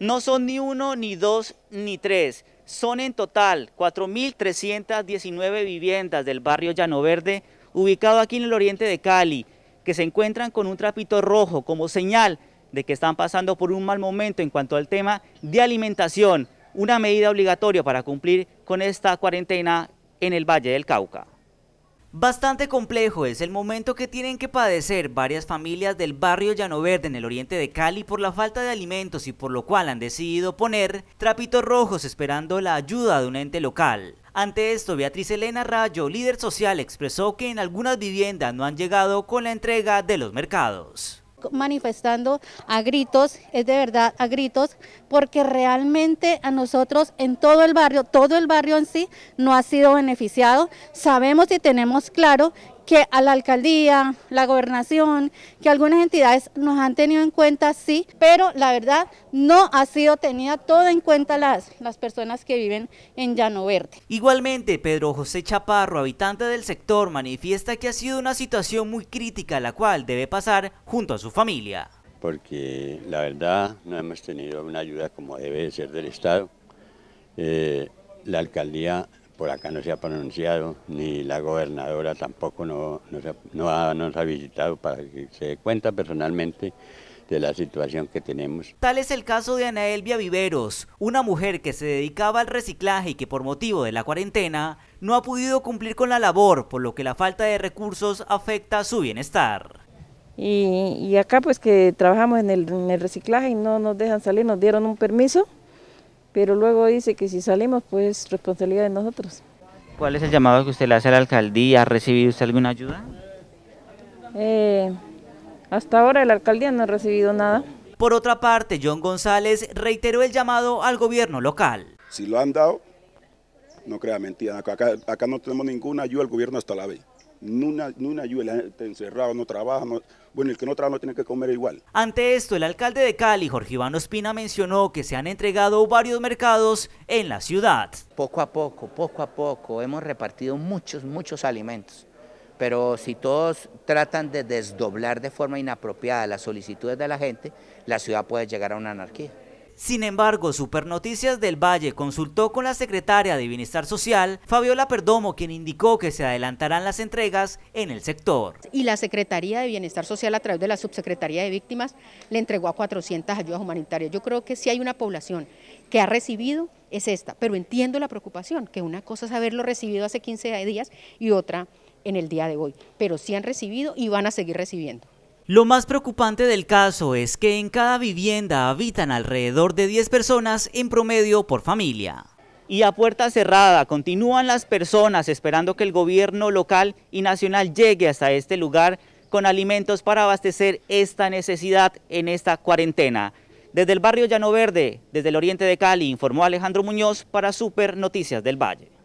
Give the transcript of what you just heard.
No son ni uno, ni dos, ni tres. Son en total 4.319 viviendas del barrio Llano Verde, ubicado aquí en el oriente de Cali, que se encuentran con un trapito rojo como señal de que están pasando por un mal momento en cuanto al tema de alimentación, una medida obligatoria para cumplir con esta cuarentena en el Valle del Cauca. Bastante complejo es el momento que tienen que padecer varias familias del barrio Llanoverde en el oriente de Cali por la falta de alimentos y por lo cual han decidido poner trapitos rojos esperando la ayuda de un ente local. Ante esto, Beatriz Elena Rayo, líder social, expresó que en algunas viviendas no han llegado con la entrega de los mercados manifestando a gritos, es de verdad a gritos, porque realmente a nosotros en todo el barrio, todo el barrio en sí no ha sido beneficiado. Sabemos y tenemos claro que a la alcaldía, la gobernación, que algunas entidades nos han tenido en cuenta, sí, pero la verdad no ha sido tenida toda en cuenta las, las personas que viven en Llano Verde. Igualmente, Pedro José Chaparro, habitante del sector, manifiesta que ha sido una situación muy crítica la cual debe pasar junto a su familia. Porque la verdad no hemos tenido una ayuda como debe ser del Estado. Eh, la alcaldía por acá no se ha pronunciado, ni la gobernadora tampoco no, no, nos ha visitado para que se dé cuenta personalmente de la situación que tenemos. Tal es el caso de Ana Elvia Viveros, una mujer que se dedicaba al reciclaje y que por motivo de la cuarentena no ha podido cumplir con la labor, por lo que la falta de recursos afecta su bienestar. Y, y acá pues que trabajamos en el reciclaje y no nos dejan salir, nos dieron un permiso pero luego dice que si salimos, pues responsabilidad de nosotros. ¿Cuál es el llamado que usted le hace a la alcaldía? ¿Ha recibido usted alguna ayuda? Eh, hasta ahora la alcaldía no ha recibido nada. Por otra parte, John González reiteró el llamado al gobierno local. Si lo han dado, no crea mentira, acá, no tenemos ninguna ayuda al gobierno hasta la vez. No una, ayuda, eh, no trabaja, bueno, el que no trabaja tiene que comer igual. Ante esto, el alcalde de Cali, Jorge Iván Ospina, mencionó que se han entregado varios mercados en la ciudad. Poco a poco, poco a poco, hemos repartido muchos, muchos alimentos pero si todos tratan de desdoblar de forma inapropiada las solicitudes de la gente, la ciudad puede llegar a una anarquía. Sin embargo, Supernoticias del Valle consultó con la secretaria de Bienestar Social, Fabiola Perdomo, quien indicó que se adelantarán las entregas en el sector. Y la Secretaría de Bienestar Social, a través de la Subsecretaría de Víctimas, le entregó a 400 ayudas humanitarias. Yo creo que si hay una población que ha recibido es esta, pero entiendo la preocupación, que una cosa es haberlo recibido hace 15 días y otra en el día de hoy, pero sí han recibido y van a seguir recibiendo. Lo más preocupante del caso es que en cada vivienda habitan alrededor de 10 personas en promedio por familia. Y a puerta cerrada continúan las personas esperando que el gobierno local y nacional llegue hasta este lugar con alimentos para abastecer esta necesidad en esta cuarentena. Desde el barrio Llano Verde, desde el oriente de Cali, informó Alejandro Muñoz para Super Noticias del Valle.